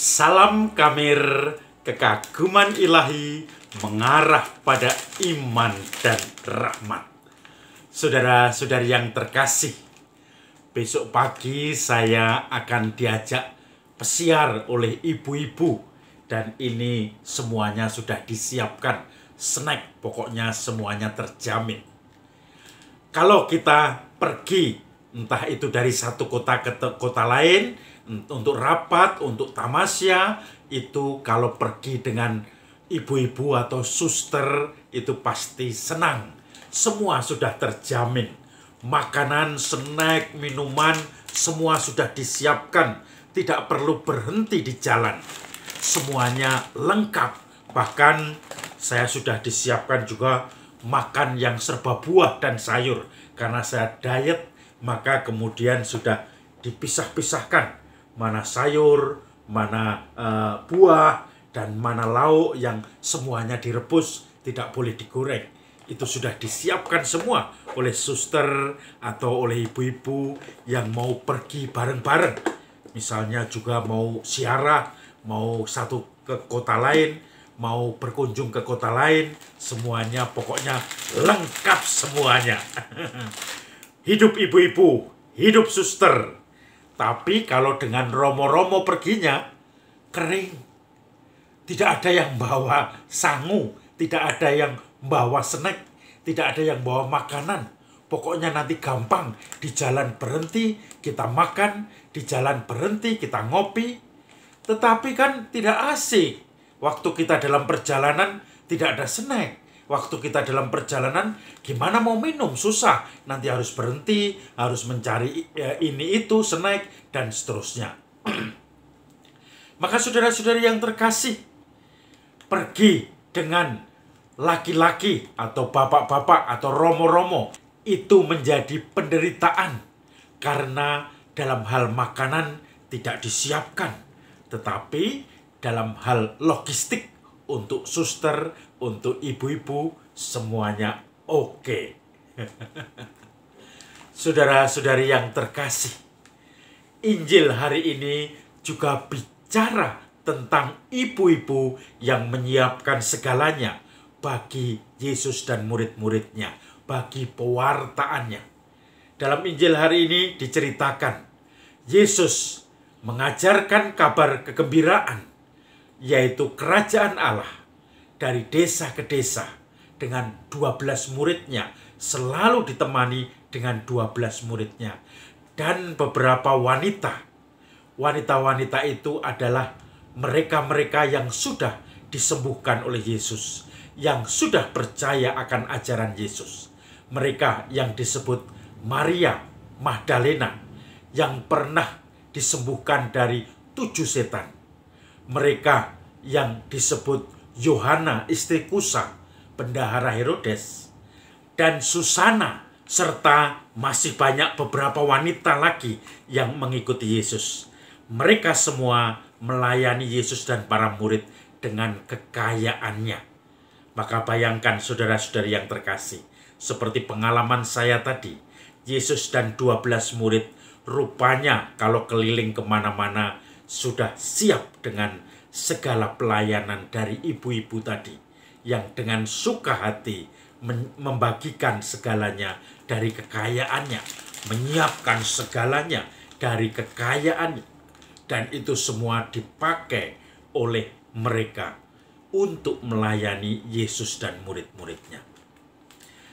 Salam kamir, kekaguman ilahi mengarah pada iman dan rahmat. Saudara-saudari yang terkasih, besok pagi saya akan diajak pesiar oleh ibu-ibu dan ini semuanya sudah disiapkan snack, pokoknya semuanya terjamin. Kalau kita pergi entah itu dari satu kota ke kota lain untuk rapat, untuk tamasya itu kalau pergi dengan ibu-ibu atau suster itu pasti senang. Semua sudah terjamin. Makanan, snack, minuman semua sudah disiapkan. Tidak perlu berhenti di jalan. Semuanya lengkap. Bahkan saya sudah disiapkan juga makan yang serba buah dan sayur. Karena saya diet, maka kemudian sudah dipisah-pisahkan mana sayur, mana uh, buah, dan mana lauk yang semuanya direbus, tidak boleh digoreng. Itu sudah disiapkan semua oleh suster atau oleh ibu-ibu yang mau pergi bareng-bareng. Misalnya juga mau siarah, mau satu ke kota lain, mau berkunjung ke kota lain, semuanya pokoknya lengkap semuanya. hidup ibu-ibu, hidup suster. Tapi kalau dengan romo-romo perginya, kering. Tidak ada yang bawa sangu, tidak ada yang bawa snack, tidak ada yang bawa makanan. Pokoknya nanti gampang, di jalan berhenti, kita makan, di jalan berhenti, kita ngopi. Tetapi kan tidak asik. Waktu kita dalam perjalanan, tidak ada snack, Waktu kita dalam perjalanan, gimana mau minum? Susah. Nanti harus berhenti, harus mencari e, ini itu, snack, dan seterusnya. Maka saudara-saudari yang terkasih, pergi dengan laki-laki atau bapak-bapak atau romo-romo itu menjadi penderitaan karena dalam hal makanan tidak disiapkan, tetapi dalam hal logistik untuk suster, untuk ibu-ibu, semuanya oke. Okay. Saudara-saudari yang terkasih, Injil hari ini juga bicara tentang ibu-ibu yang menyiapkan segalanya bagi Yesus dan murid-muridnya, bagi pewartaannya. Dalam Injil hari ini diceritakan, Yesus mengajarkan kabar kegembiraan yaitu kerajaan Allah dari desa ke desa dengan 12 muridnya selalu ditemani dengan 12 muridnya dan beberapa wanita wanita-wanita itu adalah mereka-mereka yang sudah disembuhkan oleh Yesus yang sudah percaya akan ajaran Yesus mereka yang disebut Maria Magdalena yang pernah disembuhkan dari tujuh setan mereka yang disebut Yohana istri Kusa, bendahara Herodes, dan Susana, serta masih banyak beberapa wanita lagi yang mengikuti Yesus. Mereka semua melayani Yesus dan para murid dengan kekayaannya. Maka bayangkan saudara-saudari yang terkasih, seperti pengalaman saya tadi, Yesus dan 12 murid rupanya kalau keliling kemana-mana sudah siap dengan segala pelayanan dari ibu-ibu tadi yang dengan suka hati membagikan segalanya dari kekayaannya, menyiapkan segalanya dari kekayaannya dan itu semua dipakai oleh mereka untuk melayani Yesus dan murid-muridnya.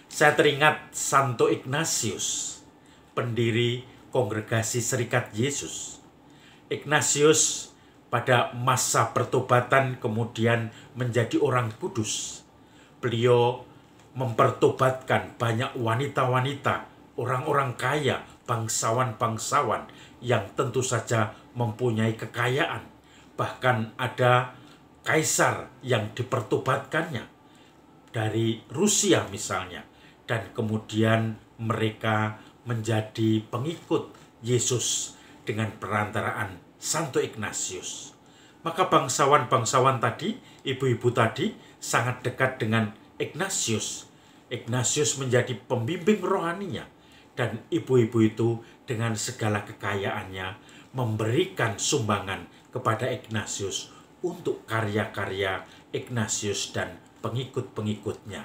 Saya teringat Santo Ignatius, pendiri Kongregasi Serikat Yesus Ignatius pada masa pertobatan kemudian menjadi orang kudus. Beliau mempertobatkan banyak wanita-wanita, orang-orang kaya, bangsawan-bangsawan yang tentu saja mempunyai kekayaan. Bahkan ada kaisar yang dipertobatkannya dari Rusia misalnya. Dan kemudian mereka menjadi pengikut Yesus dengan perantaraan Santo Ignatius. Maka bangsawan-bangsawan tadi, ibu-ibu tadi, sangat dekat dengan Ignatius. Ignatius menjadi pembimbing rohaninya, dan ibu-ibu itu dengan segala kekayaannya memberikan sumbangan kepada Ignatius untuk karya-karya Ignatius dan pengikut-pengikutnya.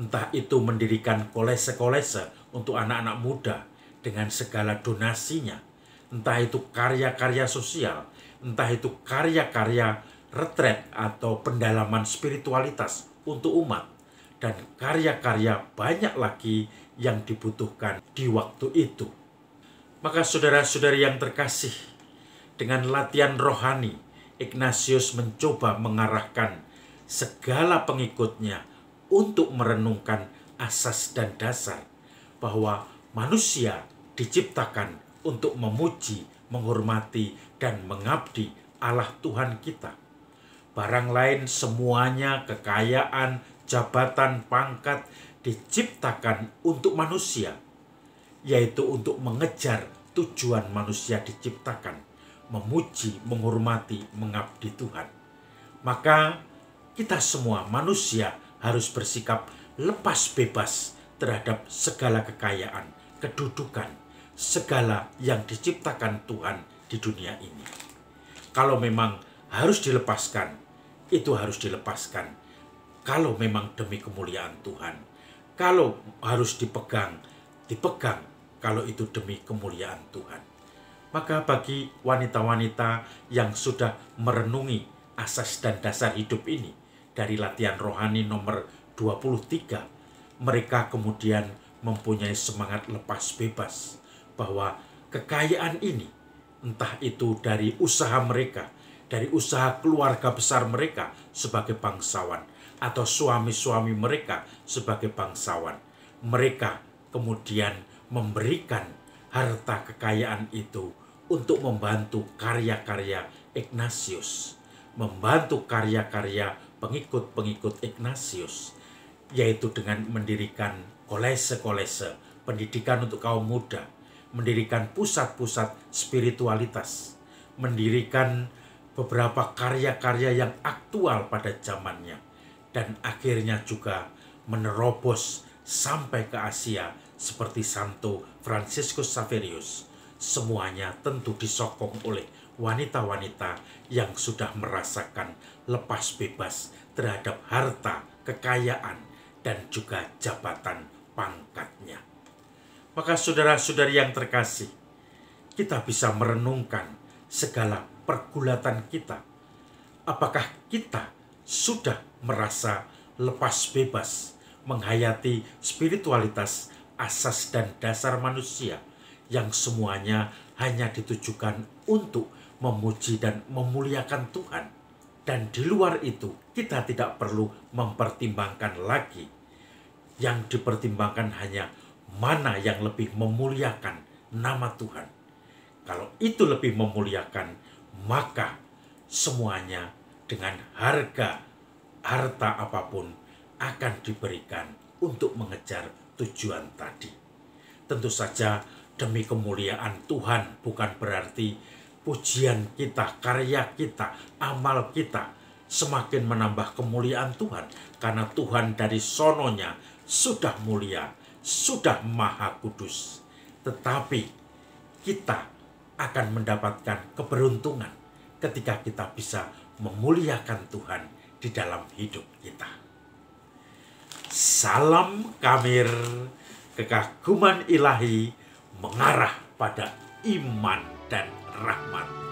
Entah itu mendirikan kolese-kolese untuk anak-anak muda dengan segala donasinya, entah itu karya-karya sosial, entah itu karya-karya retret atau pendalaman spiritualitas untuk umat, dan karya-karya banyak lagi yang dibutuhkan di waktu itu. Maka saudara-saudari yang terkasih, dengan latihan rohani, Ignatius mencoba mengarahkan segala pengikutnya untuk merenungkan asas dan dasar bahwa manusia diciptakan untuk memuji, menghormati, dan mengabdi Allah Tuhan kita. Barang lain semuanya kekayaan, jabatan, pangkat diciptakan untuk manusia, yaitu untuk mengejar tujuan manusia diciptakan, memuji, menghormati, mengabdi Tuhan. Maka kita semua manusia harus bersikap lepas bebas terhadap segala kekayaan, kedudukan, segala yang diciptakan Tuhan di dunia ini. Kalau memang harus dilepaskan, itu harus dilepaskan. Kalau memang demi kemuliaan Tuhan, kalau harus dipegang, dipegang kalau itu demi kemuliaan Tuhan. Maka bagi wanita-wanita yang sudah merenungi asas dan dasar hidup ini dari latihan rohani nomor 23, mereka kemudian mempunyai semangat lepas bebas bahwa kekayaan ini entah itu dari usaha mereka, dari usaha keluarga besar mereka sebagai bangsawan atau suami-suami mereka sebagai bangsawan. Mereka kemudian memberikan harta kekayaan itu untuk membantu karya-karya Ignatius, membantu karya-karya pengikut-pengikut Ignatius, yaitu dengan mendirikan kolese-kolese pendidikan untuk kaum muda, mendirikan pusat-pusat spiritualitas, mendirikan beberapa karya-karya yang aktual pada zamannya, dan akhirnya juga menerobos sampai ke Asia seperti Santo Franciscus Saverius. Semuanya tentu disokong oleh wanita-wanita yang sudah merasakan lepas bebas terhadap harta, kekayaan, dan juga jabatan pangkatnya maka saudara-saudari yang terkasih, kita bisa merenungkan segala pergulatan kita. Apakah kita sudah merasa lepas bebas menghayati spiritualitas asas dan dasar manusia yang semuanya hanya ditujukan untuk memuji dan memuliakan Tuhan. Dan di luar itu, kita tidak perlu mempertimbangkan lagi. Yang dipertimbangkan hanya mana yang lebih memuliakan nama Tuhan. Kalau itu lebih memuliakan, maka semuanya dengan harga harta apapun akan diberikan untuk mengejar tujuan tadi. Tentu saja demi kemuliaan Tuhan bukan berarti pujian kita, karya kita, amal kita semakin menambah kemuliaan Tuhan karena Tuhan dari sononya sudah mulia sudah maha kudus. Tetapi kita akan mendapatkan keberuntungan ketika kita bisa memuliakan Tuhan di dalam hidup kita. Salam kamir, kekaguman ilahi mengarah pada iman dan rahmat